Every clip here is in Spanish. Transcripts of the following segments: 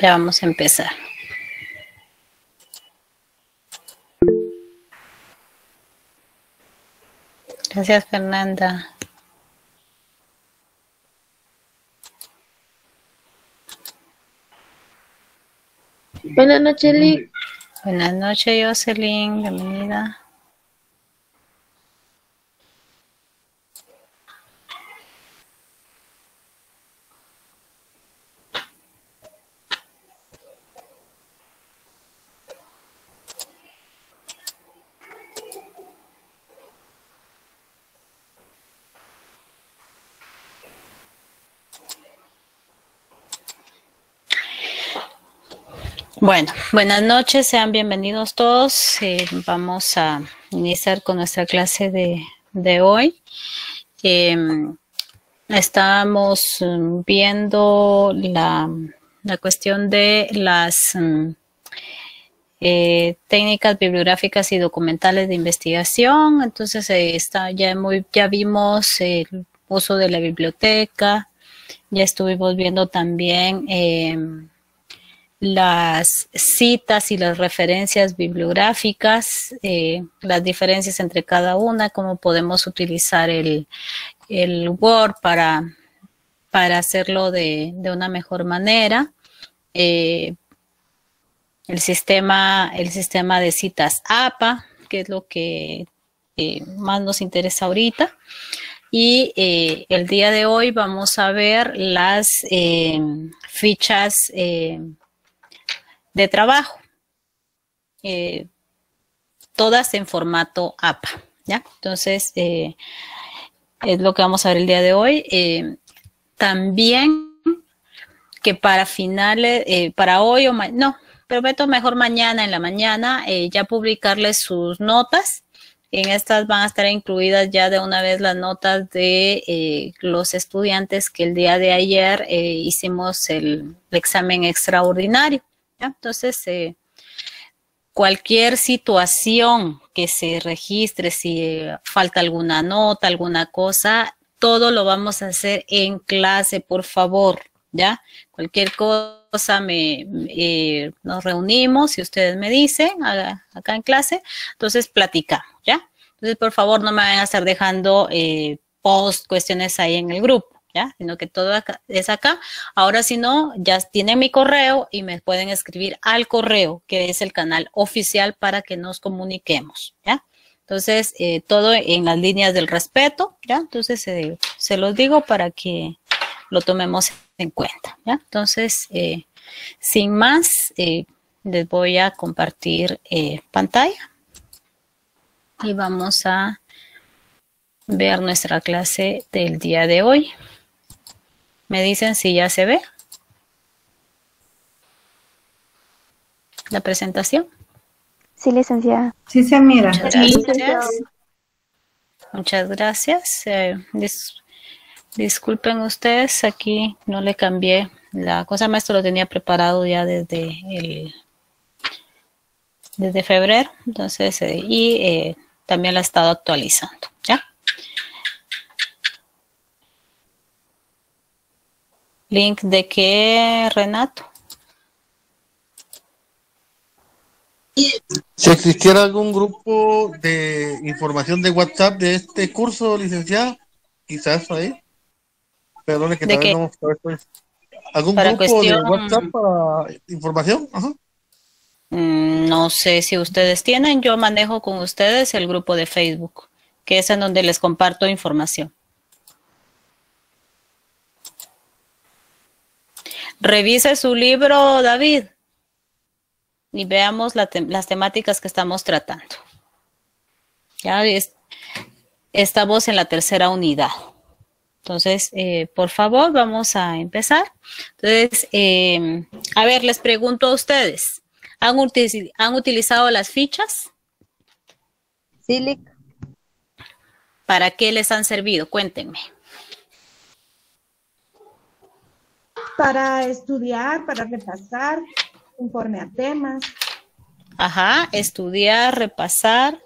Ya vamos a empezar. Gracias, Fernanda. Buenas noches, Lick. Buenas noches, Jocelyn. Bienvenida. Bueno, buenas noches, sean bienvenidos todos. Eh, vamos a iniciar con nuestra clase de, hoy. Estábamos estamos mm, viendo la, la, cuestión de las mm, eh, técnicas bibliográficas y documentales de investigación. Entonces, eh, está, ya, muy, ya vimos el uso de la biblioteca, ya estuvimos viendo también em, las citas y las referencias bibliográficas, eh, las diferencias entre cada una, cómo podemos utilizar el, Word para, para hacerlo de, una mejor manera. Eh, el, sistema, el sistema de citas APA, que es lo que eh, más nos interesa ahorita. Y el día de hoy vamos a ver las fichas de trabajo. Eh, todas en formato APA, ¿ya? Entonces, eh, es lo que vamos a ver el día de hoy. Eh, también que para finales, para hoy o no, prometo mejor mañana en la mañana ya publicarles sus notas. En estas van a estar incluidas ya de una vez las notas de los estudiantes que el día de ayer hicimos el examen extraordinario. Entonces, eh, cualquier situación que se registre, si eh, falta alguna nota, alguna cosa, todo lo vamos a hacer en clase, por favor, ¿ya? Cualquier cosa me, eh, nos reunimos, si ustedes me dicen, acá, en clase, entonces platicamos, ¿ya? Entonces, por favor, no me vayan a estar dejando post, cuestiones ahí en el grupo. Sino que todo es acá. Ahora si no, ya tiene mi correo y me pueden escribir al correo, que es el canal oficial para que nos comuniquemos, ¿ya? Entonces, eh, todo en las líneas del respeto, ¿ya? Entonces, eh, se los digo para que lo tomemos en cuenta, Entonces, eh, sin más, les voy a compartir pantalla y vamos a ver nuestra clase del día de hoy. Me dicen si ya se ve la presentación. Sí, licenciada. Sí se mira. Muchas gracias. gracias. Eh, disculpen ustedes, aquí no le cambié la cosa, maestro lo tenía preparado ya desde el desde febrero, entonces, eh, y eh, también la he estado actualizando, ¿ya? Link de qué, Renato? Si existiera algún grupo de información de WhatsApp de este curso, licenciada, quizás ahí. es que ¿Algún grupo de WhatsApp para información? Mm, no sé si ustedes tienen, yo manejo con ustedes el grupo de Facebook, que es en donde les comparto información. Revise su libro, David, y veamos las temáticas que estamos tratando. Ya estamos en la tercera unidad. Entonces, eh, por favor, vamos a empezar. Entonces, em, a ver, les pregunto a ustedes, ¿han, ¿han utilizado las fichas? Sí, ¿Para qué les han servido? Cuéntenme. para estudiar, para repasar, conforme a temas. Ajá, estudiar, repasar.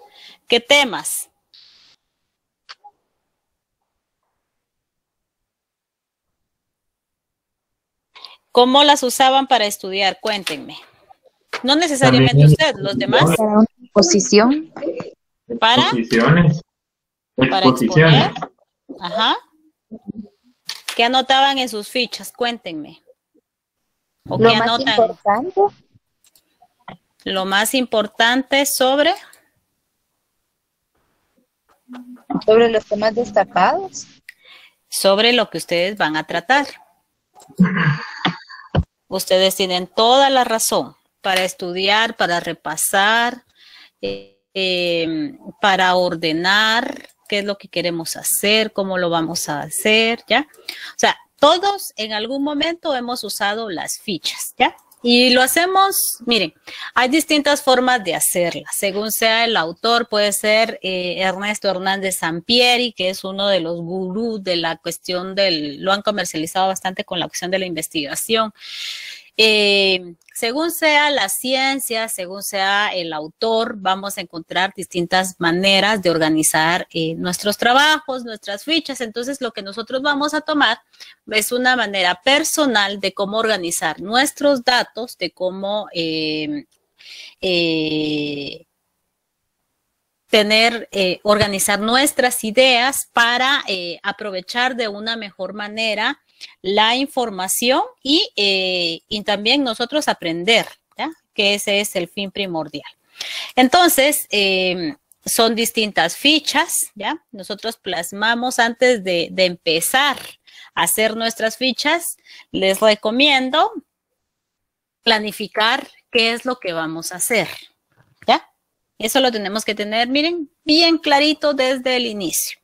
¿Qué temas? ¿Cómo las usaban para estudiar? Cuéntenme. No necesariamente usted, los demás. Posición. Para. Exposiciones. Para exponer. Ajá. ¿Qué anotaban en sus fichas? Cuéntenme. Lo más importante. Lo más importante sobre... Sobre los temas destacados. Sobre lo que ustedes van a tratar. Ustedes tienen toda la razón para estudiar, para repasar, eh, em, para ordenar, qué es lo que queremos hacer, cómo lo vamos a hacer, ¿ya? O sea, todos en algún momento hemos usado las fichas, ¿ya? Y lo hacemos, miren, hay distintas formas de hacerlas. Según sea el autor, puede ser eh, Ernesto Hernández Sampieri, que es uno de los gurús de la cuestión del, lo han comercializado bastante con la cuestión de la investigación. Eh, según sea la ciencia, según sea el autor, vamos a encontrar distintas maneras de organizar eh, nuestros trabajos, nuestras fichas. Entonces, lo que nosotros vamos a tomar es una manera personal de cómo organizar nuestros datos, de cómo em, eh, tener, eh, organizar nuestras ideas para aprovechar de una mejor manera la información eh, y, también nosotros aprender, que ese es el fin primordial. Entonces, eh, son distintas fichas, ¿ya? Nosotros plasmamos antes de, de empezar a hacer nuestras fichas, les recomiendo planificar qué es lo que vamos a hacer, ¿ya? Eso lo tenemos que tener, miren, bien clarito desde el inicio.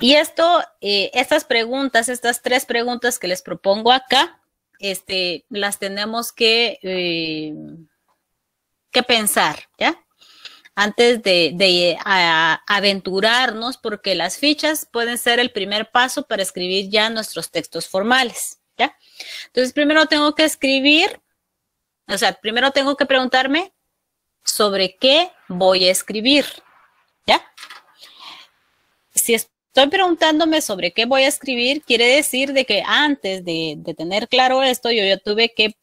Y esto, eh, estas preguntas, estas tres preguntas que les propongo acá, este, las tenemos que, eh, pensar, ¿ya? Antes de, aventurarnos, porque las fichas pueden ser el primer paso para escribir ya nuestros textos formales, ¿ya? Entonces, primero tengo que escribir, o sea, primero tengo que preguntarme sobre qué voy a escribir, ¿ya? Si es estoy preguntándome sobre qué voy a escribir, quiere decir de que antes de, tener claro esto, yo ya tuve que,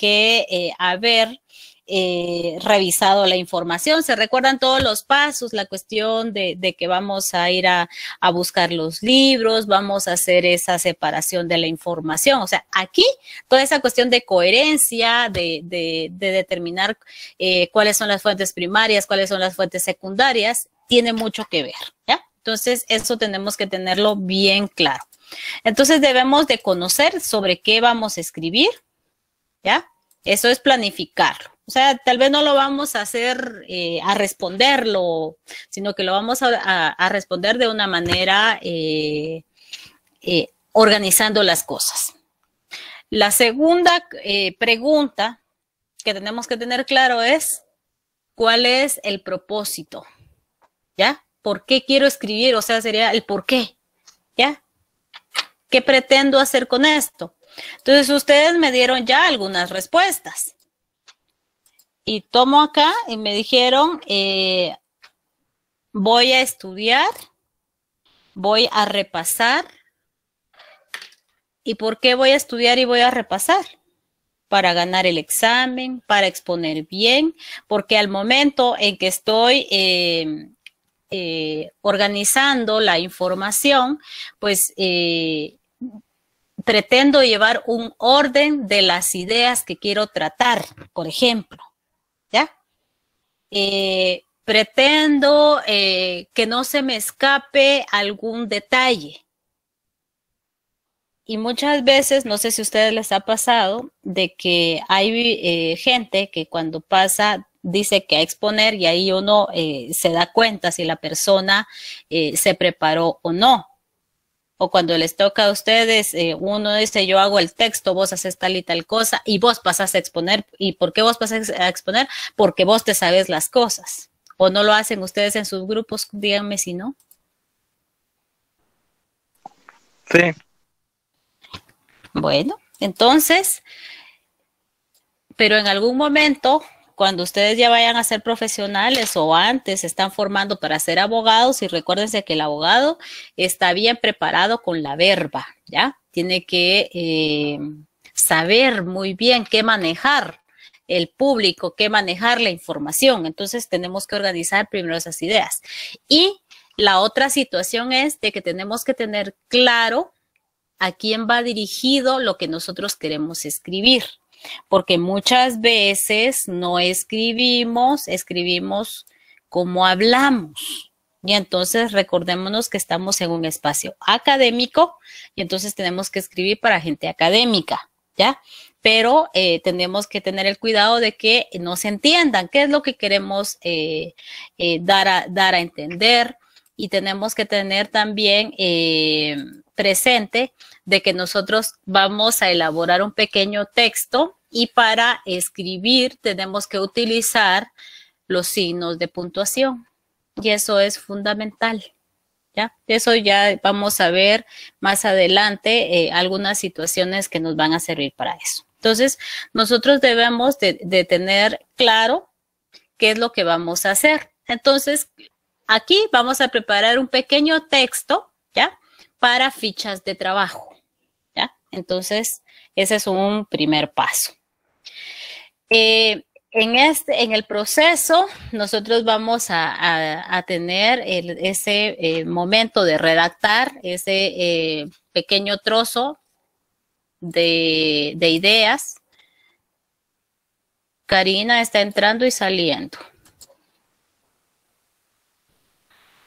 eh, haber eh, revisado la información. Se recuerdan todos los pasos, la cuestión de, que vamos a ir a, buscar los libros, vamos a hacer esa separación de la información. O sea, aquí toda esa cuestión de coherencia, de, de, de determinar eh, cuáles son las fuentes primarias, cuáles son las fuentes secundarias, tiene mucho que ver. ¿ya? Entonces, eso tenemos que tenerlo bien claro. Entonces, debemos de conocer sobre qué vamos a escribir, ¿ya? Eso es planificarlo. O sea, tal vez no lo vamos a hacer eh, a responderlo, sino que lo vamos a, responder de una manera eh, eh, organizando las cosas. La segunda pregunta que tenemos que tener claro es, ¿cuál es el propósito? ¿Ya? por qué quiero escribir, o sea, sería el por qué, ¿ya? ¿Qué pretendo hacer con esto? Entonces, ustedes me dieron ya algunas respuestas. Y tomo acá y me dijeron, eh, voy a estudiar, voy a repasar. ¿Y por qué voy a estudiar y voy a repasar? Para ganar el examen, para exponer bien, porque al momento en que estoy... Eh, eh, organizando la información, pues eh, pretendo llevar un orden de las ideas que quiero tratar, por ejemplo, ¿ya? Eh, pretendo que no se me escape algún detalle. Y muchas veces, no sé si a ustedes les ha pasado, de que hay gente que cuando pasa dice que a exponer y ahí uno eh, se da cuenta si la persona eh, se preparó o no. O cuando les toca a ustedes, eh, uno dice yo hago el texto, vos haces tal y tal cosa y vos pasas a exponer. ¿Y por qué vos pasás a exponer? Porque vos te sabes las cosas. ¿O no lo hacen ustedes en sus grupos? Díganme si no. Sí. Bueno, entonces, pero en algún momento cuando ustedes ya vayan a ser profesionales o antes se están formando para ser abogados y recuérdense que el abogado está bien preparado con la verba, ¿ya? Tiene que eh, saber muy bien qué manejar el público, qué manejar la información. Entonces tenemos que organizar primero esas ideas. Y la otra situación es de que tenemos que tener claro a quién va dirigido lo que nosotros queremos escribir porque muchas veces no escribimos, escribimos como hablamos. Y entonces recordémonos que estamos en un espacio académico y entonces tenemos que escribir para gente académica, ¿ya? Pero eh, tenemos que tener el cuidado de que nos entiendan qué es lo que queremos eh, eh, dar, dar a entender y tenemos que tener también presente de que nosotros vamos a elaborar un pequeño texto y para escribir tenemos que utilizar los signos de puntuación y eso es fundamental. ¿Ya? Eso ya vamos a ver más adelante eh, algunas situaciones que nos van a servir para eso. Entonces, nosotros debemos de tener claro qué es lo que vamos a hacer. Entonces, aquí vamos a preparar un pequeño texto, ¿ya? para fichas de trabajo. ¿ya? Entonces, ese es un primer paso. Eh, en, este, en el proceso, nosotros vamos a, tener ese eh, momento de redactar ese eh, pequeño trozo de ideas. Karina está entrando y saliendo.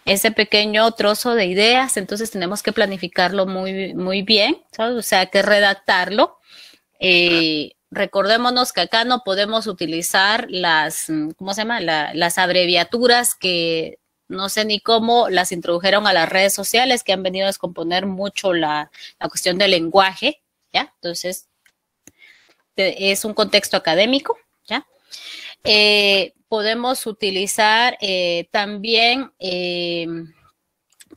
ese pequeño trozo de ideas, entonces tenemos que planificarlo muy, muy bien, o sea, que redactarlo. Eh, recordémonos que acá no podemos utilizar las, ¿cómo se llama? las abreviaturas que no sé ni cómo las introdujeron a las redes sociales que han venido a descomponer mucho la, la cuestión del lenguaje, ¿ya? Entonces, es un contexto académico, ¿ya? Eh, podemos utilizar eh, también, eh,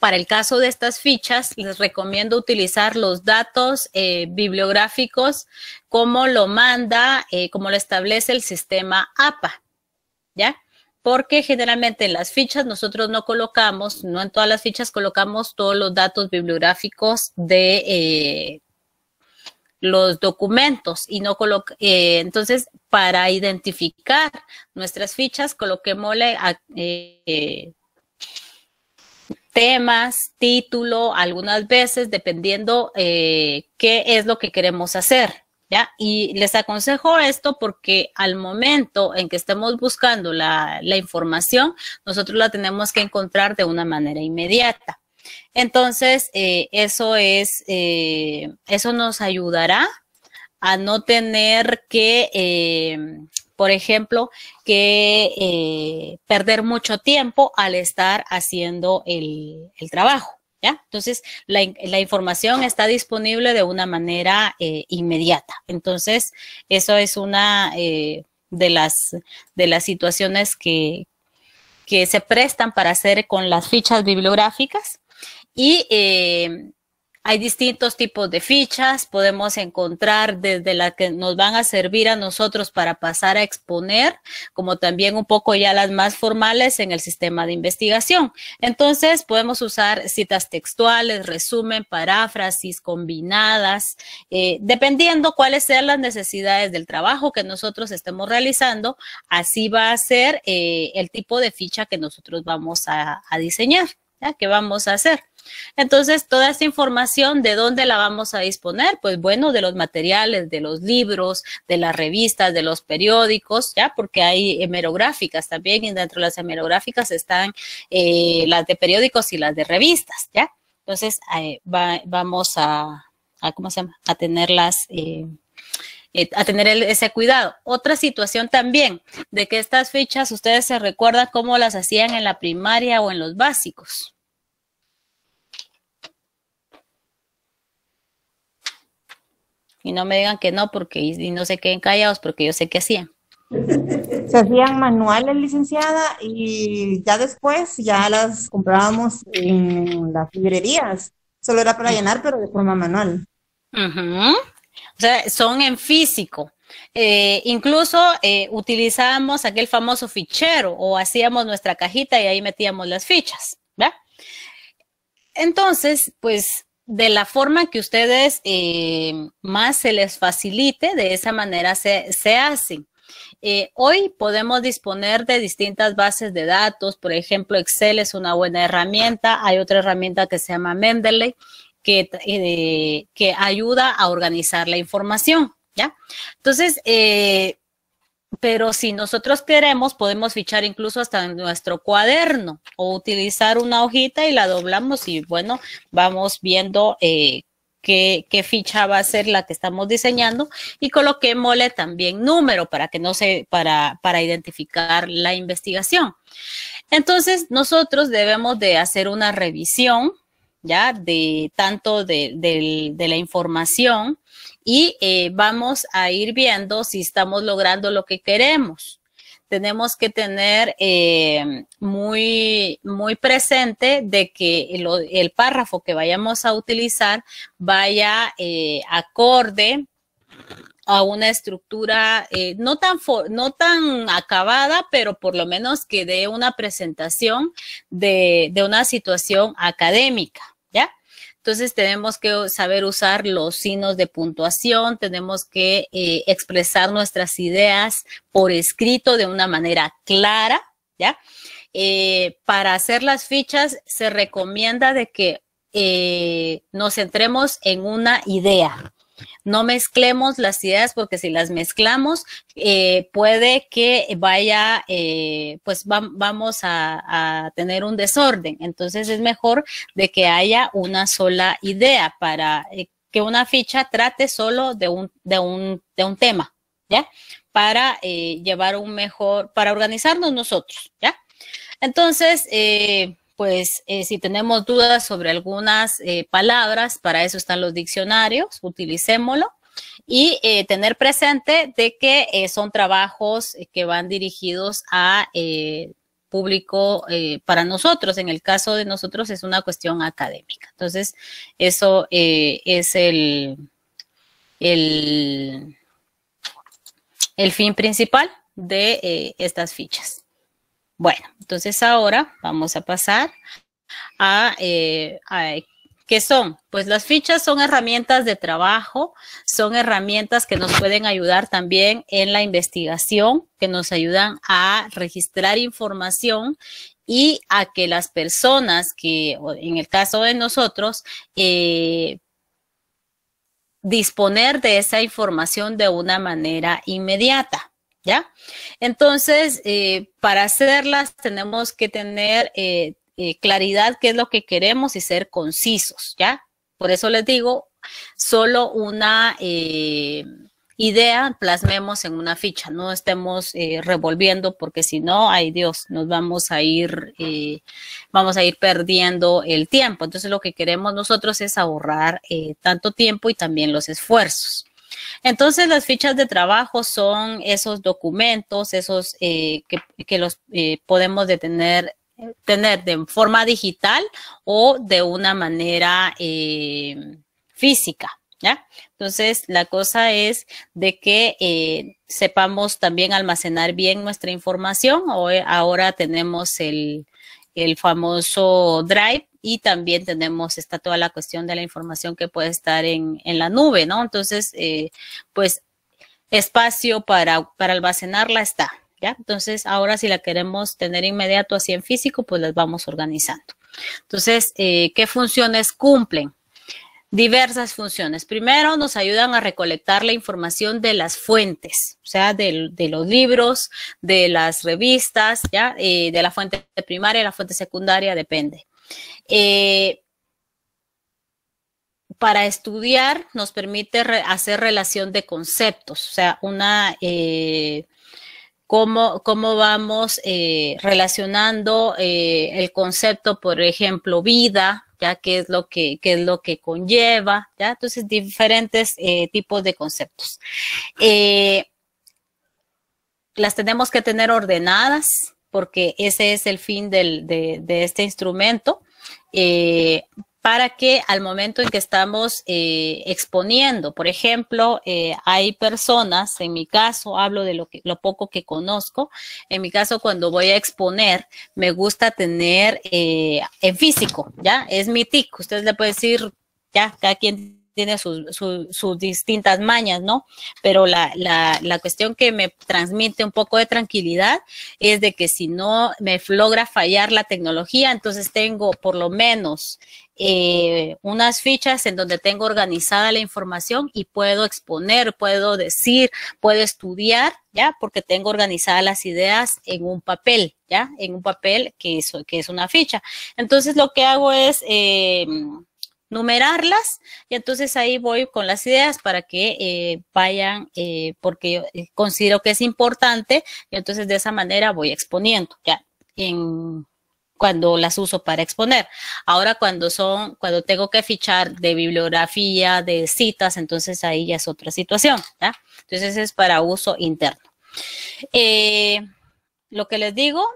para el caso de estas fichas, les recomiendo utilizar los datos eh, bibliográficos como lo manda, como lo establece el sistema APA, ¿ya? porque generalmente en las fichas nosotros no colocamos, no en todas las fichas colocamos todos los datos bibliográficos de, eh, los documentos y no coloque eh, entonces para identificar nuestras fichas coloquemos eh, temas, título, algunas veces dependiendo eh, qué es lo que queremos hacer. ¿Ya? Y les aconsejo esto porque al momento en que estemos buscando la información, nosotros la tenemos que encontrar de una manera inmediata. Entonces, eh, eso es, eh, eso nos ayudará a no tener que, eh, por ejemplo, que perder mucho tiempo al estar haciendo el, trabajo. ¿Ya? Entonces, la, información está disponible de una manera inmediata. Entonces, eso es una de, las, de las situaciones que, que se prestan para hacer con las fichas bibliográficas. Y eh, hay distintos tipos de fichas, podemos encontrar desde las que nos van a servir a nosotros para pasar a exponer, como también un poco ya las más formales en el sistema de investigación. Entonces, podemos usar citas textuales, resumen, paráfrasis, combinadas, eh, dependiendo cuáles sean las necesidades del trabajo que nosotros estemos realizando, así va a ser eh, el tipo de ficha que nosotros vamos a, a diseñar, ¿ya? que vamos a hacer. Entonces, toda esta información, ¿de dónde la vamos a disponer? Pues bueno, de los materiales, de los libros, de las revistas, de los periódicos, ¿ya? Porque hay hemerográficas también y dentro de las hemerográficas están eh, las de periódicos y las de revistas, ¿ya? Entonces, eh, vamos a, ¿cómo se llama? A tenerlas... Eh, a tener ese cuidado. Otra situación también, de que estas fichas ustedes se recuerdan cómo las hacían en la primaria o en los básicos, y no me digan que no porque y no se queden callados porque yo sé que hacían. Se hacían manuales, licenciada, y ya después ya las comprábamos en las librerías. Solo era para llenar, pero de forma manual. O sea, son en físico. Eh, incluso eh, utilizábamos aquel famoso fichero o hacíamos nuestra cajita y ahí metíamos las fichas, ¿verdad? Entonces, pues de la forma que ustedes eh, más se les facilite, de esa manera se, hace. Eh, hoy podemos disponer de distintas bases de datos, por ejemplo, Excel es una buena herramienta, hay otra herramienta que se llama Mendeley que, eh, que ayuda a organizar la información, ¿ya? Entonces, pero si nosotros queremos, podemos fichar incluso hasta en nuestro cuaderno o utilizar una hojita y la doblamos y bueno, vamos viendo eh, qué, ficha va a ser la que estamos diseñando y coloquémosle también número para que no se, para, para identificar la investigación. Entonces, nosotros debemos de hacer una revisión, ¿ya? De tanto de, de la información y eh, vamos a ir viendo si estamos logrando lo que queremos. Tenemos que tener eh, muy, muy presente de que el, párrafo que vayamos a utilizar vaya eh, acorde a una estructura eh, no, tan no tan acabada, pero por lo menos que dé una presentación de, de una situación académica. Entonces tenemos que saber usar los signos de puntuación, tenemos que eh, expresar nuestras ideas por escrito de una manera clara, ¿ya? Eh, para hacer las fichas se recomienda de que eh, nos centremos en una idea, no mezclemos las ideas porque si las mezclamos eh, puede que vaya, eh, pues vamos a, tener un desorden. Entonces es mejor de que haya una sola idea para eh, que una ficha trate solo de un, de un, de un tema, ¿ya? Para llevar un mejor, para organizarnos nosotros, ¿ya? Entonces, eh, pues eh, si tenemos dudas sobre algunas eh, palabras, para eso están los diccionarios, utilicémoslo. Y eh, tener presente de que son trabajos que van dirigidos a público para nosotros. En el caso de nosotros es una cuestión académica. Entonces, eso es el, fin principal de estas fichas. Bueno, entonces ahora vamos a pasar eh, a, ¿Qué son? Pues las fichas son herramientas de trabajo, son herramientas que nos pueden ayudar también en la investigación, que nos ayudan a registrar información y a que las personas que, en el caso de nosotros, eh, disponer de esa información de una manera inmediata. ¿ya? Entonces, eh, para hacerlas tenemos que tener eh, eh, claridad qué es lo que queremos y ser concisos, ¿ya? Por eso les digo, solo una idea plasmemos en una ficha, no estemos revolviendo porque si no, ay Dios, nos vamos a ir, vamos a ir perdiendo el tiempo. Entonces lo que queremos nosotros es ahorrar tanto tiempo y también los esfuerzos. Entonces, las fichas de trabajo son esos documentos, esos eh, que, que, los eh, podemos detener tener de forma digital o de una manera eh, física. ¿Ya? Entonces, la cosa es de que eh, sepamos también almacenar bien nuestra información. Hoy, ahora tenemos el, el famoso Drive y también tenemos, está toda la cuestión de la información que puede estar en, en la nube, ¿no? Entonces, eh, pues espacio para, para almacenarla está, ¿ya? Entonces, ahora si la queremos tener inmediato así en físico, pues las vamos organizando. Entonces, eh, ¿qué funciones cumplen? Diversas funciones. Primero, nos ayudan a recolectar la información de las fuentes, o sea, de, los libros, de las revistas, ¿ya? Eh, de la fuente primaria, la fuente secundaria, depende. Eh, para estudiar nos permite hacer relación de conceptos, o sea, una... Eh, cómo, vamos eh, relacionando el concepto, por ejemplo, vida, ya qué es lo que, es lo que conlleva, ya entonces diferentes tipos de conceptos. las tenemos que tener ordenadas, porque ese es el fin de, este instrumento, eh, para que al momento en que estamos eh, exponiendo, por ejemplo, eh, hay personas, en mi caso hablo de lo, lo poco que conozco, en mi caso cuando voy a exponer, me gusta tener en físico, ¿ya? Es mi tic, ustedes le pueden decir, ya, cada quien tiene sus, distintas mañas, ¿no? Pero la, cuestión que me transmite un poco de tranquilidad es de que si no me logra fallar la tecnología, entonces tengo por lo menos eh, unas fichas en donde tengo organizada la información y puedo exponer, puedo decir, puedo estudiar, ¿ya? Porque tengo organizadas las ideas en un papel, ¿ya? En un papel que es, una ficha. Entonces lo que hago es... Eh, numerarlas y entonces ahí voy con las ideas para que eh, vayan eh, porque yo eh, considero que es importante y entonces de esa manera voy exponiendo ya en cuando las uso para exponer. Ahora cuando son, cuando tengo que fichar de bibliografía, de citas, entonces ahí ya es otra situación. Entonces es para uso interno. lo que les digo,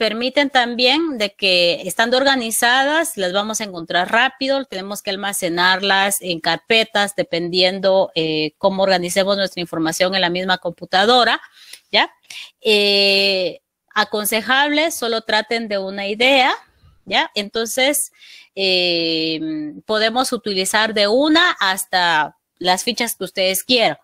permiten también de que estando organizadas las vamos a encontrar rápido, tenemos que almacenarlas en carpetas dependiendo eh, cómo organicemos nuestra información en la misma computadora, ¿ya? Eh, aconsejables, aconsejable, solo traten de una idea, ¿ya? Entonces, eh, podemos utilizar de una hasta las fichas que ustedes quieran,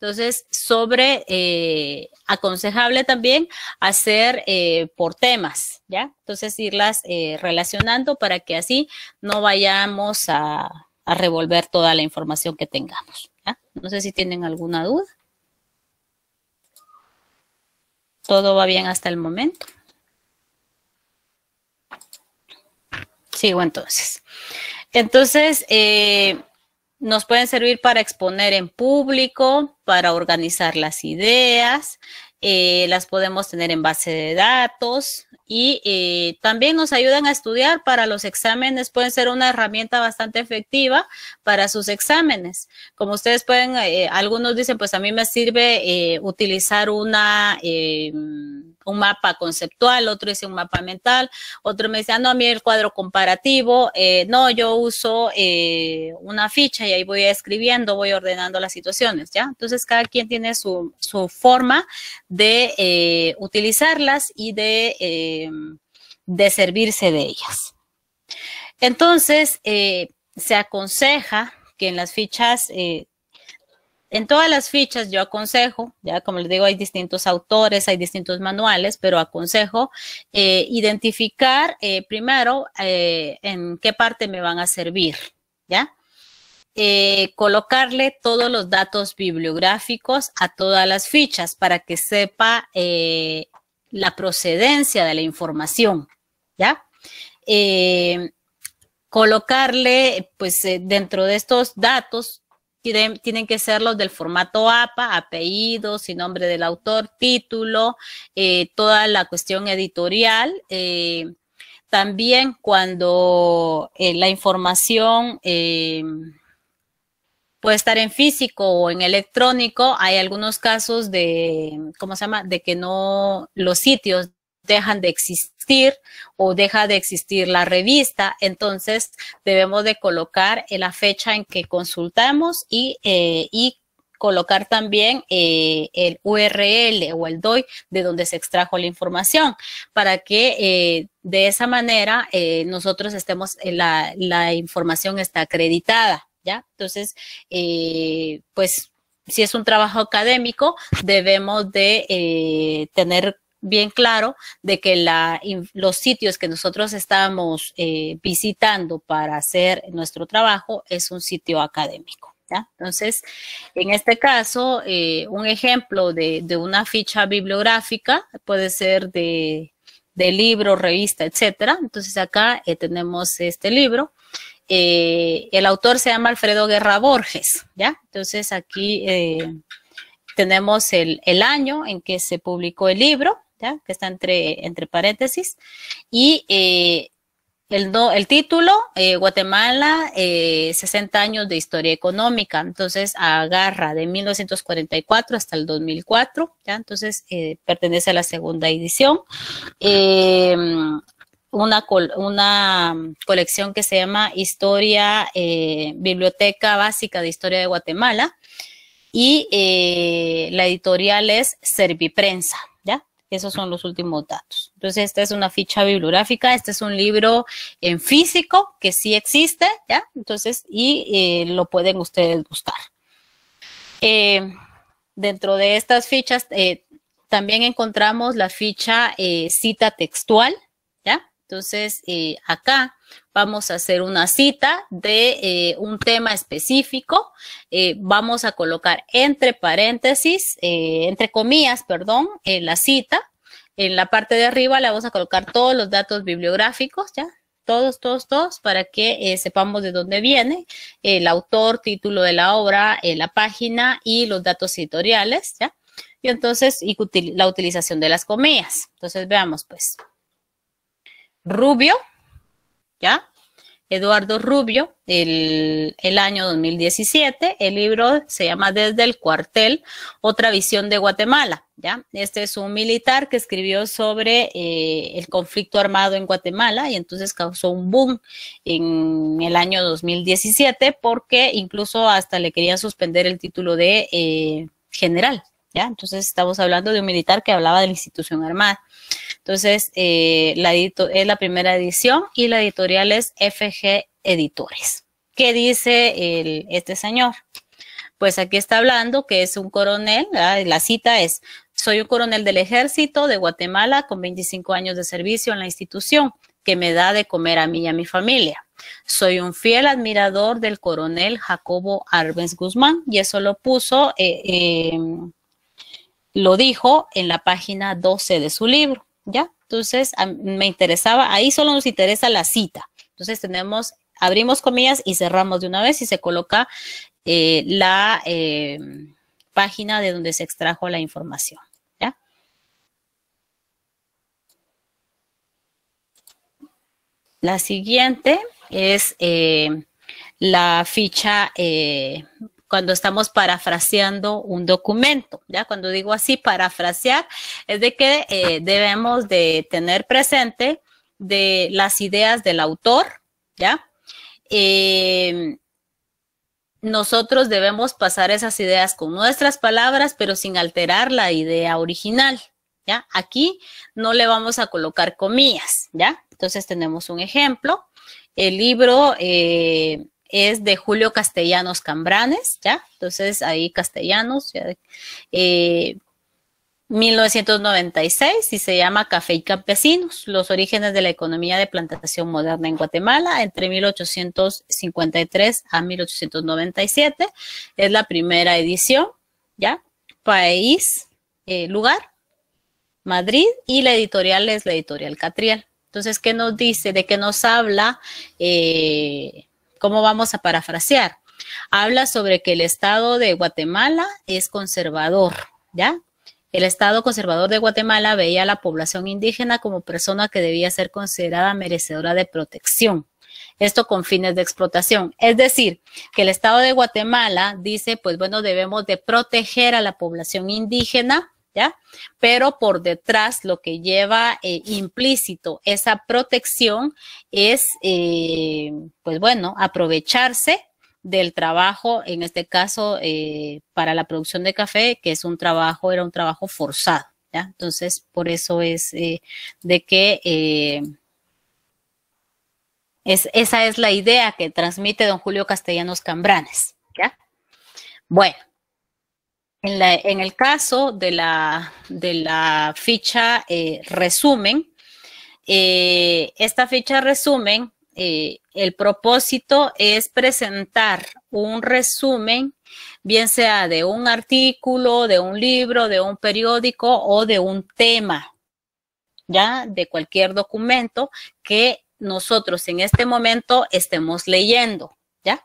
entonces, sobre eh, aconsejable también hacer eh, por temas, ¿ya? Entonces, irlas eh, relacionando para que así no vayamos a, revolver toda la información que tengamos. ¿ya? No sé si tienen alguna duda. Todo va bien hasta el momento. Sigo entonces. Entonces, eh, nos pueden servir para exponer en público, para organizar las ideas, eh, las podemos tener en base de datos y eh, también nos ayudan a estudiar para los exámenes, pueden ser una herramienta bastante efectiva para sus exámenes. Como ustedes pueden, eh, algunos dicen, pues a mí me sirve utilizar una un mapa conceptual, otro dice un mapa mental, otro me dice, ah, no, a mí el cuadro comparativo, eh, no, yo uso eh, una ficha y ahí voy escribiendo, voy ordenando las situaciones, ¿ya? Entonces, cada quien tiene su, forma de eh, utilizarlas y de, de, servirse de ellas. Entonces, se aconseja que en las fichas en todas las fichas yo aconsejo, ya como les digo, hay distintos autores, hay distintos manuales, pero aconsejo eh, identificar eh, primero eh, en qué parte me van a servir, ¿ya? colocarle todos los datos bibliográficos a todas las fichas para que sepa la procedencia de la información, ¿ya? colocarle, pues, dentro de estos datos, tienen, que ser los del formato APA, apellidos y nombre del autor, título, eh, toda la cuestión editorial. Eh, también cuando eh, la información puede estar en físico o en electrónico, hay algunos casos de, ¿cómo se llama?, de que no los sitios dejan de existir o deja de existir la revista. Entonces debemos de colocar eh, la fecha en que consultamos y, eh, y colocar también eh, el URL o el DOI de donde se extrajo la información para que de esa manera nosotros estemos, la, la, información está acreditada. ¿Ya? Entonces, pues si es un trabajo académico, debemos de tener bien claro de que los sitios que nosotros estamos eh, visitando para hacer nuestro trabajo es un sitio académico. Entonces, en este caso, eh, un ejemplo de, una ficha bibliográfica puede ser de, libro, revista, etcétera. Entonces, acá eh, tenemos este libro. el autor se llama Alfredo Guerra Borges, ¿ya? Entonces, aquí tenemos el, año en que se publicó el libro, que está entre, entre paréntesis. Y eh, el, el título, eh, Guatemala, 60 eh, años de historia económica. Entonces, agarra de 1944 hasta el 2004, entonces pertenece a la segunda edición. Una, colección que se llama Historia, Biblioteca Básica de Historia de Guatemala y la editorial es Serviprensa. Esos son los últimos datos. Entonces, esta es una ficha bibliográfica, este es un libro en físico que sí existe, ¿ya? Entonces, y eh, lo pueden ustedes buscar. Eh, dentro de estas fichas eh, también encontramos la ficha cita textual, ¿ya? Entonces, eh, acá vamos a hacer una cita de eh, un tema específico. Eh, vamos a colocar entre paréntesis, entre comillas, perdón, la cita. En la parte de arriba le vamos a colocar todos los datos bibliográficos, ¿ya? Todos, todos, todos, para que sepamos de dónde viene el autor, título de la obra, la página y los datos editoriales, ¿ya? Y entonces, y la utilización de las comillas. Entonces, veamos pues. Rubio, ¿ya? Eduardo Rubio, el, año 2017. El libro se llama Desde el cuartel, otra visión de Guatemala. ¿ya? Este es un militar que escribió sobre eh, el conflicto armado en Guatemala y entonces causó un boom en el año 2017 porque incluso hasta le querían suspender el título de eh, general entonces estamos hablando de un militar que hablaba de la institución armada. Entonces, eh, es la primera edición y la editorial es FG Editores. ¿Qué dice este señor? Pues aquí está hablando que es un coronel, la cita es, soy un coronel del ejército de Guatemala con 25 años de servicio en la institución que me da de comer a mí y a mi familia. Soy un fiel admirador del coronel Jacobo Arbenz Guzmán y eso lo puso eh, em, lo dijo en la página 12 de su libro, ¿ya? Entonces, me interesaba, ahí solo nos interesa la cita. Entonces, tenemos, abrimos comillas y cerramos de una vez y se coloca eh, la eh, página de donde se extrajo la información. ¿ya? La siguiente es eh, la ficha cuando estamos parafraseando un documento. Ya cuando digo así, parafrasear, es de que eh, debemos de tener presente de las ideas del autor, ¿ya? Em, nosotros debemos pasar esas ideas con nuestras palabras, pero sin alterar la idea original, ¿ya? Aquí no le vamos a colocar comillas, ¿ya? Entonces tenemos un ejemplo. El libro eh, es de Julio Castellanos Cambranes, ¿ya? Entonces ahí Castellanos, 1996 eh, y se llama Café y Campesinos, los orígenes de la economía de plantación moderna en Guatemala entre 1853 a 1897. Es la primera edición, ¿ya? País, eh, lugar, Madrid y la editorial es la editorial Catrial. Entonces, ¿qué nos dice? ¿De qué nos habla? Eh, ¿Cómo vamos a parafrasear? Habla sobre que el Estado de Guatemala es conservador, ¿ya? El Estado conservador de Guatemala veía a la población indígena como persona que debía ser considerada merecedora de protección. Esto con fines de explotación. Es decir, que el Estado de Guatemala dice, pues bueno, debemos de proteger a la población indígena ¿ya? Pero por detrás lo que lleva eh, implícito esa protección es, eh, pues bueno, aprovecharse del trabajo, en este caso eh, para la producción de café, que es un trabajo, era un trabajo forzado, Entonces, por eso es de que... esa es la idea que transmite don Julio Castellanos Cambranes, ¿ya? Bueno, en, el caso de la, de la ficha eh, resumen, eh, esta ficha resumen, eh, el propósito es presentar un resumen, bien sea de un artículo, de un libro, de un periódico o de un tema, ya de cualquier documento que nosotros en este momento estemos leyendo, ¿ya?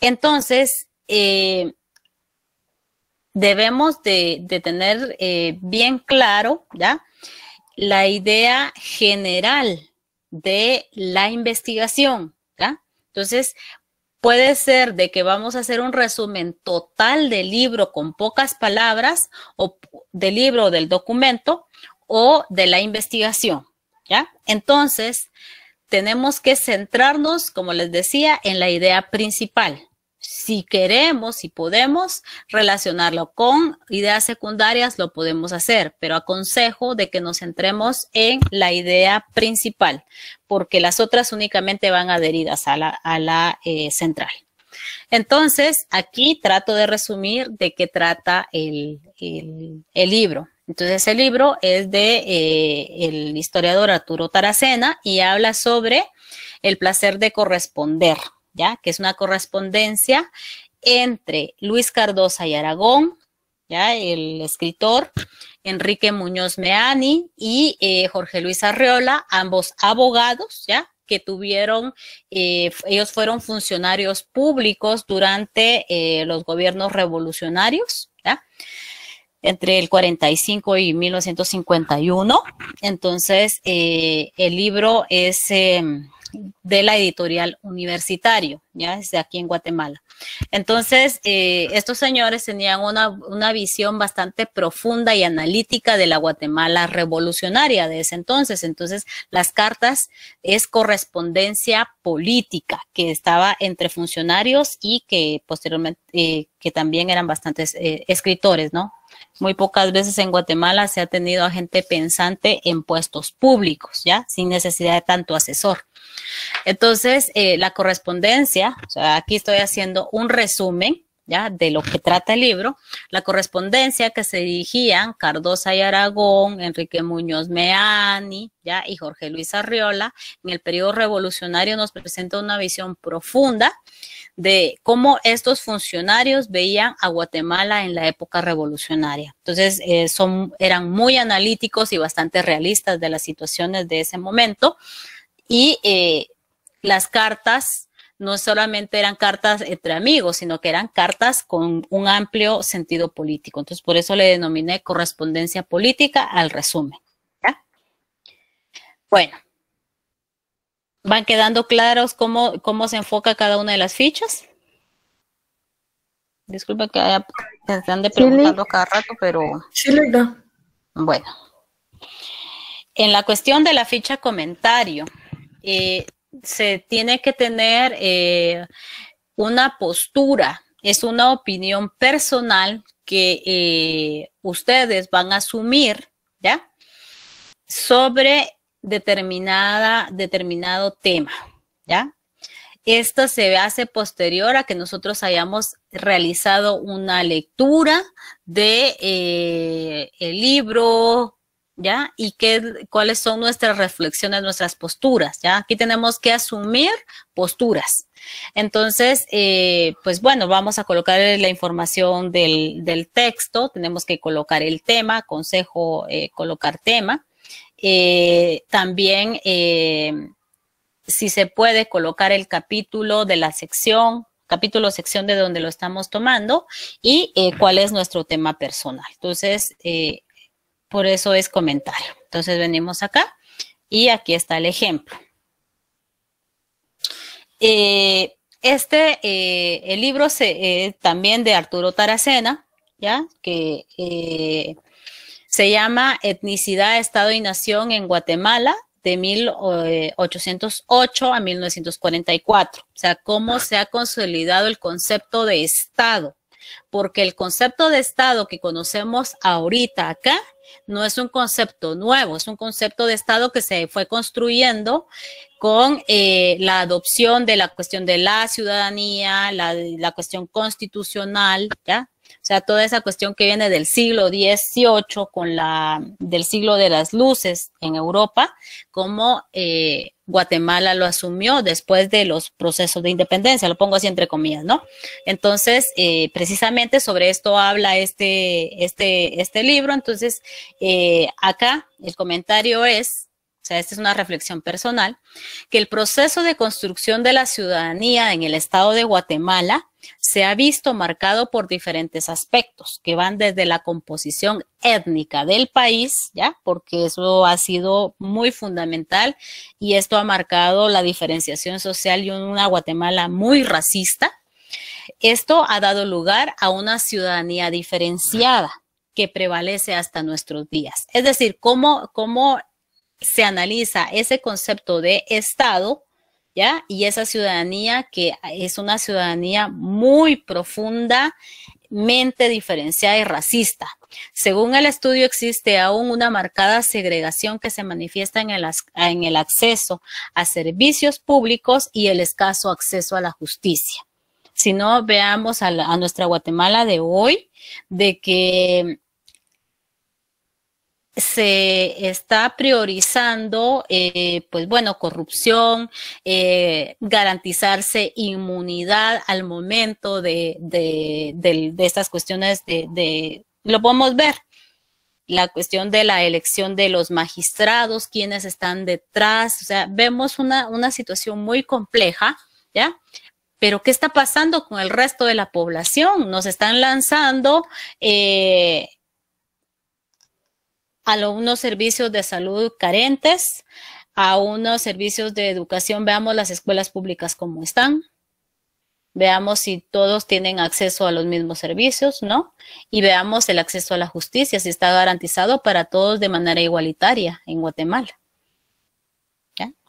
Entonces, eh, debemos de, tener eh, bien claro, ¿ya? La idea general de la investigación, Entonces, puede ser de que vamos a hacer un resumen total del libro con pocas palabras, o del libro o del documento, o de la investigación, ¿ya? Entonces, tenemos que centrarnos, como les decía, en la idea principal, si queremos, y podemos relacionarlo con ideas secundarias, lo podemos hacer, pero aconsejo de que nos centremos en la idea principal, porque las otras únicamente van adheridas a la, a la eh, central. Entonces, aquí trato de resumir de qué trata el, libro. Entonces, el libro es de eh, el historiador Arturo Taracena y habla sobre el placer de corresponder. Que es una correspondencia entre Luis Cardosa y Aragón, ¿ya? El escritor, Enrique Muñoz Meani y eh, Jorge Luis Arreola, ambos abogados, ¿ya? que tuvieron, eh, ellos fueron funcionarios públicos durante eh, los gobiernos revolucionarios, ¿ya? entre el 45 y 1951. Entonces, el libro es em, de la editorial universitario, ya desde aquí en Guatemala. Entonces, eh, estos señores tenían una, una, visión bastante profunda y analítica de la Guatemala revolucionaria de ese entonces. Entonces, las cartas es correspondencia política que estaba entre funcionarios y que posteriormente, eh, que también eran bastantes eh, escritores, ¿no? Muy pocas veces en Guatemala se ha tenido a gente pensante en puestos públicos, ¿ya? Sin necesidad de tanto asesor. Entonces, eh, la correspondencia, o sea, aquí estoy haciendo un resumen, ¿ya? De lo que trata el libro. La correspondencia que se dirigían Cardosa y Aragón, Enrique Muñoz Meani, ¿ya? Y Jorge Luis Arriola, en el periodo revolucionario nos presenta una visión profunda de cómo estos funcionarios veían a Guatemala en la época revolucionaria. Entonces, eh, son, eran muy analíticos y bastante realistas de las situaciones de ese momento. Y eh, las cartas no solamente eran cartas entre amigos, sino que eran cartas con un amplio sentido político. Entonces, por eso le denominé correspondencia política al resumen. Bueno, ¿Van quedando claros cómo, se enfoca cada una de las fichas? Disculpa que se han de preguntando cada rato, pero... Sí, Bueno. En la cuestión de la ficha comentario, eh, se tiene que tener eh, una postura, es una opinión personal que eh, ustedes van a asumir, ¿ya? Sobre determinada, determinado tema, ¿ya? Esto se hace posterior a que nosotros hayamos realizado una lectura de eh, el libro, ¿ya? Y qué, cuáles son nuestras reflexiones, nuestras posturas, ¿ya? Aquí tenemos que asumir posturas. Entonces, eh, pues bueno, vamos a colocar la información del, del, texto, tenemos que colocar el tema, consejo, eh, colocar tema. Eh, también, eh, si se puede, colocar el capítulo de la sección, capítulo sección de donde lo estamos tomando y eh, cuál es nuestro tema personal. Entonces, por eso es comentario. Entonces, venimos acá y aquí está el ejemplo. este, el libro también de Arturo Taracena, ¿ya? Que se llama Etnicidad, Estado y Nación en Guatemala de 1808 eh, a 1944. O sea, cómo se ha consolidado el concepto de Estado. Porque el concepto de Estado que conocemos ahorita acá no es un concepto nuevo, es un concepto de Estado que se fue construyendo con eh, la adopción de la cuestión de la ciudadanía, la, la cuestión constitucional, ¿ya? O sea, toda esa cuestión que viene del siglo XVIII con la del siglo de las luces en Europa, como eh, Guatemala lo asumió después de los procesos de independencia, lo pongo así entre comillas, ¿no? Entonces, eh, precisamente sobre esto habla este, este, este libro. Entonces, eh, acá el comentario es o sea, esta es una reflexión personal, que el proceso de construcción de la ciudadanía en el estado de Guatemala se ha visto marcado por diferentes aspectos que van desde la composición étnica del país, ¿ya? Porque eso ha sido muy fundamental y esto ha marcado la diferenciación social y una Guatemala muy racista. Esto ha dado lugar a una ciudadanía diferenciada que prevalece hasta nuestros días. Es decir, cómo, cómo se analiza ese concepto de Estado y esa ciudadanía que es una ciudadanía muy profunda, mente diferenciada y racista. Según el estudio, existe aún una marcada segregación que se manifiesta en el, en el acceso a servicios públicos y el escaso acceso a la justicia. Si no, veamos a nuestra Guatemala de hoy, de que se está priorizando, eh, pues bueno, corrupción, eh, garantizarse inmunidad al momento de, estas cuestiones de, lo podemos ver, la cuestión de la elección de los magistrados, quienes están detrás, o sea, vemos una, una situación muy compleja, ¿ya? Pero ¿qué está pasando con el resto de la población? Nos están lanzando... Eh, a unos servicios de salud carentes, a unos servicios de educación, veamos las escuelas públicas como están, veamos si todos tienen acceso a los mismos servicios, ¿no? Y veamos el acceso a la justicia, si está garantizado para todos de manera igualitaria en Guatemala.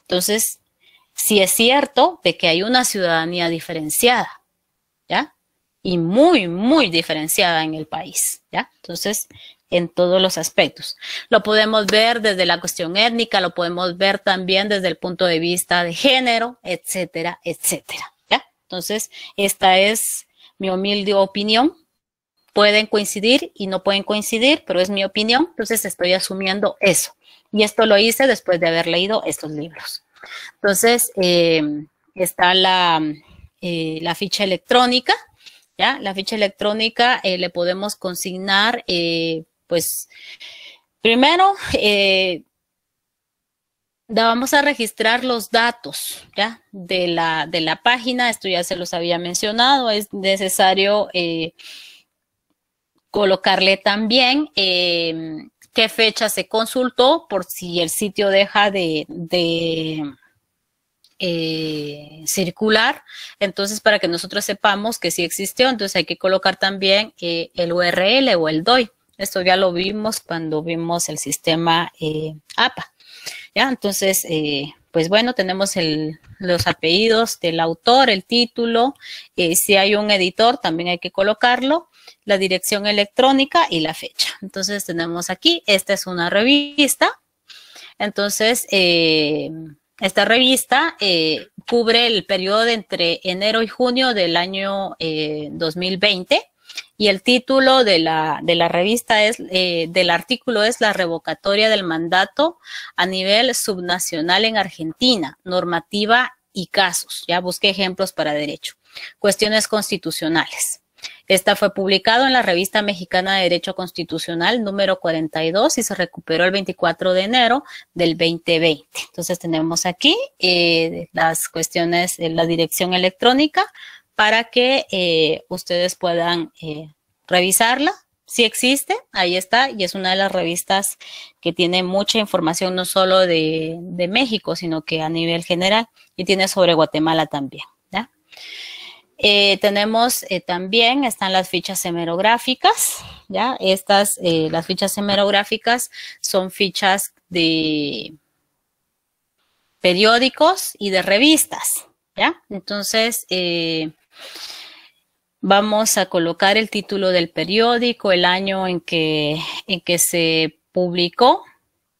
Entonces, si es cierto de que hay una ciudadanía diferenciada, ¿ya? Y muy, muy diferenciada en el país, ¿ya? Entonces, en todos los aspectos. Lo podemos ver desde la cuestión étnica, lo podemos ver también desde el punto de vista de género, etcétera, etcétera. ¿ya? Entonces, esta es mi humilde opinión. Pueden coincidir y no pueden coincidir, pero es mi opinión, entonces estoy asumiendo eso. Y esto lo hice después de haber leído estos libros. Entonces, eh, está eh, la, ficha electrónica. ¿Ya? La ficha electrónica eh, le podemos consignar pues primero, eh, vamos a registrar los datos ¿ya? De, la, página. Esto ya se los había mencionado. Es necesario eh, colocarle también em, qué fecha se consultó por si el sitio deja de, eh, circular. Entonces, para que nosotros sepamos que sí existió, entonces hay que colocar también el URL o el DOI. Esto ya lo vimos cuando vimos el sistema APA. Eh, ¿ya? Entonces, eh, pues bueno, tenemos los apellidos del autor, el título, eh, si hay un editor también hay que colocarlo, la dirección electrónica y la fecha. Entonces tenemos aquí, esta es una revista, entonces esta revista cubre el periodo entre enero y junio del año 2020 y el título de la, de la revista es, eh, del artículo es La revocatoria del mandato a nivel subnacional en Argentina, normativa y casos. Ya busqué ejemplos para derecho. Cuestiones constitucionales. Esta fue publicado en la Revista Mexicana de Derecho Constitucional número 42 y se recuperó el 24 de enero del 2020. Entonces tenemos aquí eh, las cuestiones, en eh, la dirección electrónica para que eh, ustedes puedan eh, revisarla. Si existe, ahí está, y es una de las revistas que tiene mucha información no solo de, México, sino que a nivel general, y tiene sobre Guatemala también. ¿ya? Eh, tenemos también, están las fichas hemerográficas, ¿ya? Estas, las fichas hemerográficas son fichas de periódicos y de revistas, ¿ya? Entonces, Vamos a colocar el título del periódico, el año en que, en que se publicó,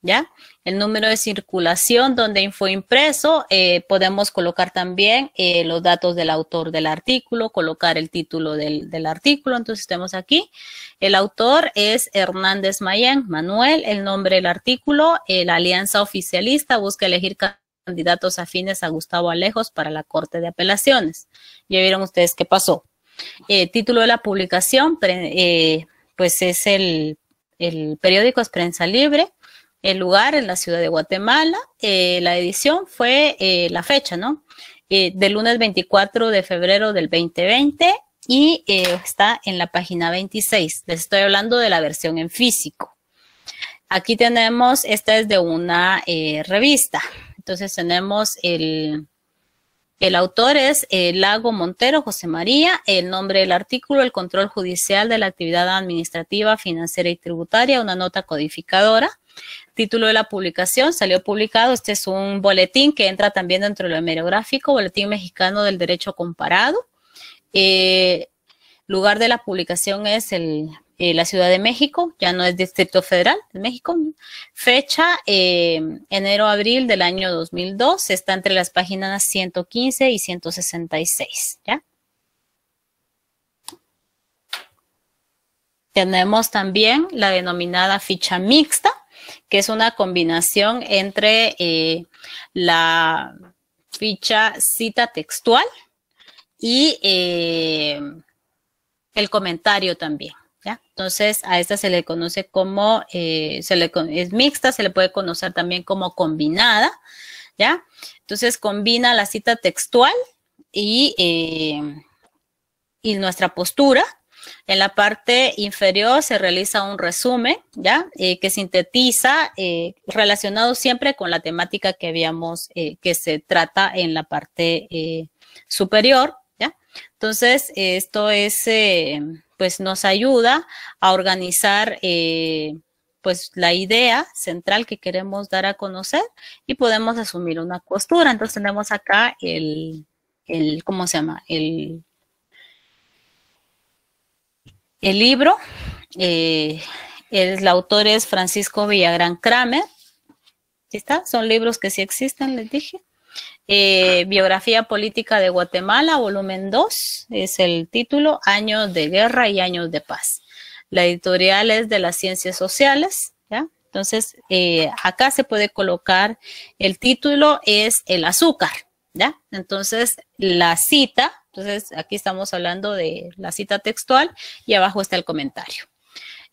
¿ya? El número de circulación donde fue impreso. Eh, podemos colocar también eh, los datos del autor del artículo, colocar el título del, artículo. Entonces tenemos aquí, el autor es Hernández Mayen, Manuel, el nombre del artículo, eh, la alianza oficialista busca elegir candidatos afines a Gustavo Alejos para la Corte de Apelaciones. Ya vieron ustedes qué pasó. Eh, título de la publicación, eh, pues es el, periódico es Prensa Libre, el lugar en la ciudad de Guatemala, eh, la edición fue eh, la fecha, ¿no? del lunes 24 de febrero del 2020 y está en la página 26. Les estoy hablando de la versión en físico. Aquí tenemos, esta es de una revista, entonces tenemos el, el autor es eh, Lago Montero, José María, el nombre del artículo, el control judicial de la actividad administrativa, financiera y tributaria, una nota codificadora. Título de la publicación, salió publicado, este es un boletín que entra también dentro del hemerográfico, Boletín Mexicano del Derecho Comparado. Eh, lugar de la publicación es el eh, la Ciudad de México, ya no es Distrito Federal de México. Fecha eh, enero-abril del año 2002, está entre las páginas 115 y 166, ¿ya? Tenemos también la denominada ficha mixta, que es una combinación entre eh, la ficha cita textual y el comentario también. Entonces a esta se le conoce como, eh, se le, es mixta, se le puede conocer también como combinada, ¿ya? Entonces combina la cita textual y, eh, y nuestra postura. En la parte inferior se realiza un resumen, ¿ya? Eh, que sintetiza relacionado siempre con la temática que habíamos, que se trata en la parte superior, ¿ya? Entonces, esto es pues nos ayuda a organizar eh, pues la idea central que queremos dar a conocer y podemos asumir una postura. Entonces tenemos acá el, ¿cómo se llama? El, el libro. Eh, el, autor es Francisco Villagrán Kramer. está? Son libros que sí existen, les dije. Eh, Biografía Política de Guatemala, volumen 2, es el título, Años de Guerra y Años de Paz. La editorial es de las Ciencias Sociales, ¿ya? Entonces, eh, acá se puede colocar, el título es El azúcar, ¿ya? Entonces, la cita, entonces aquí estamos hablando de la cita textual y abajo está el comentario.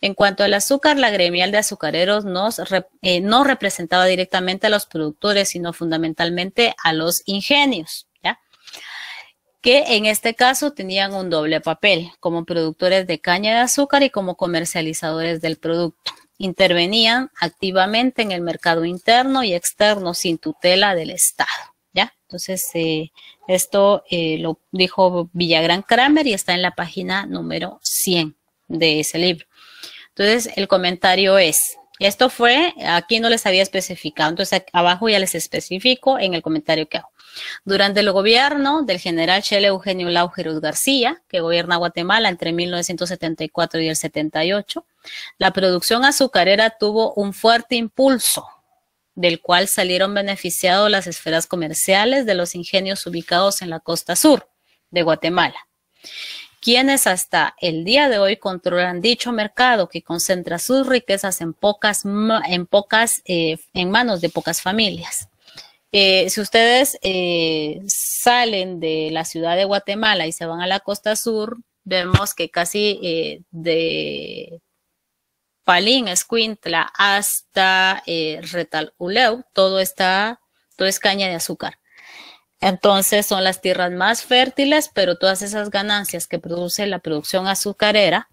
En cuanto al azúcar, la gremial de azucareros nos eh, no representaba directamente a los productores, sino fundamentalmente a los ingenios, ¿ya? que en este caso tenían un doble papel, como productores de caña de azúcar y como comercializadores del producto. Intervenían activamente en el mercado interno y externo sin tutela del Estado. ¿ya? Entonces, eh, esto eh, lo dijo Villagrán Kramer y está en la página número 100 de ese libro. Entonces, el comentario es, esto fue, aquí no les había especificado, entonces abajo ya les especifico en el comentario que hago. Durante el gobierno del general Chele Eugenio Laugerus García, que gobierna Guatemala entre 1974 y el 78, la producción azucarera tuvo un fuerte impulso, del cual salieron beneficiados las esferas comerciales de los ingenios ubicados en la costa sur de Guatemala quienes hasta el día de hoy controlan dicho mercado que concentra sus riquezas en pocas, en pocas, eh, en manos de pocas familias. Eh, si ustedes eh, salen de la ciudad de Guatemala y se van a la costa sur, vemos que casi de Palín, Escuintla hasta Retalhuleu todo está, todo es caña de azúcar. Entonces son las tierras más fértiles, pero todas esas ganancias que produce la producción azucarera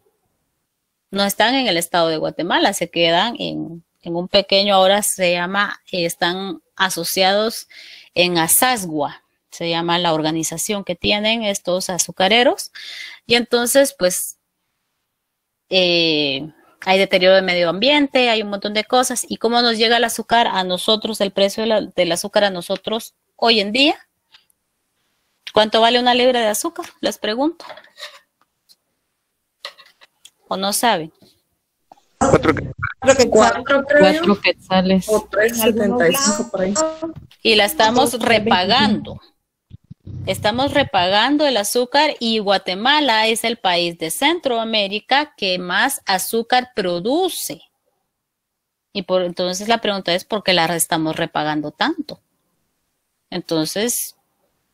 no están en el estado de Guatemala, se quedan en, un pequeño, ahora se llama, eh, están asociados en Asasgua, se llama la organización que tienen estos azucareros. Y entonces, pues, eh, hay deterioro del medio ambiente, hay un montón de cosas. ¿Y cómo nos llega el azúcar a nosotros, el precio del azúcar a nosotros hoy en día? ¿Cuánto vale una libra de azúcar? Les pregunto. ¿O no saben? Cuatro, Cuatro, quetzales. Y la estamos repagando. Estamos repagando el azúcar y Guatemala es el país de Centroamérica que más azúcar produce. Y por entonces la pregunta es por qué la estamos repagando tanto. Entonces,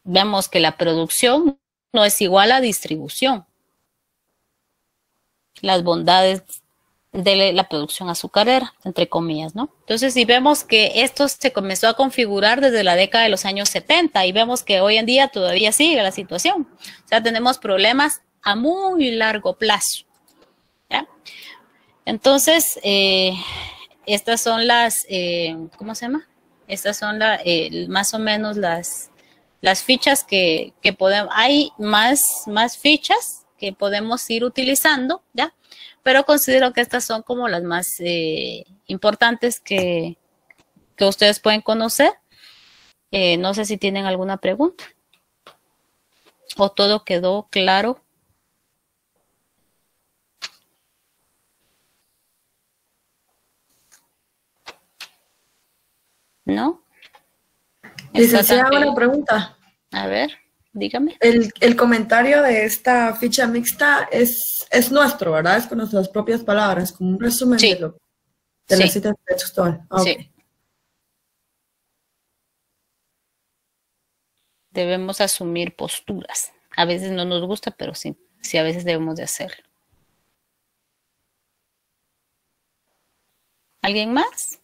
vemos que la producción no es igual a distribución. Las bondades de la producción azucarera, entre comillas, ¿no? Entonces, si vemos que esto se comenzó a configurar desde la década de los años 70 y vemos que hoy en día todavía sigue la situación, o sea, tenemos problemas a muy largo plazo. Entonces, eh, estas son las, eh, ¿cómo se llama? Estas son la, eh, más o menos las, las fichas que, que podemos, hay más, más fichas que podemos ir utilizando, ¿ya? Pero considero que estas son como las más eh, importantes que, que, ustedes pueden conocer. Eh, no sé si tienen alguna pregunta. ¿O todo quedó claro? ¿No? Licenciada, una pregunta. A ver, dígame. El, comentario de esta ficha mixta es, es nuestro, ¿verdad? Es con nuestras propias palabras, como un resumen de, lo, de sí. textual. Ah, debemos asumir posturas. A veces no nos gusta, pero sí, sí a veces debemos de hacerlo. ¿Alguien más?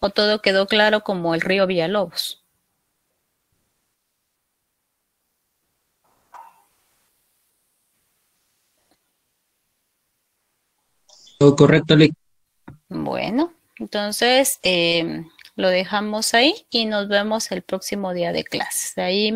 ¿O todo quedó claro como el río Villalobos? correcto, Bueno, entonces eh, lo dejamos ahí y nos vemos el próximo día de clases. Ahí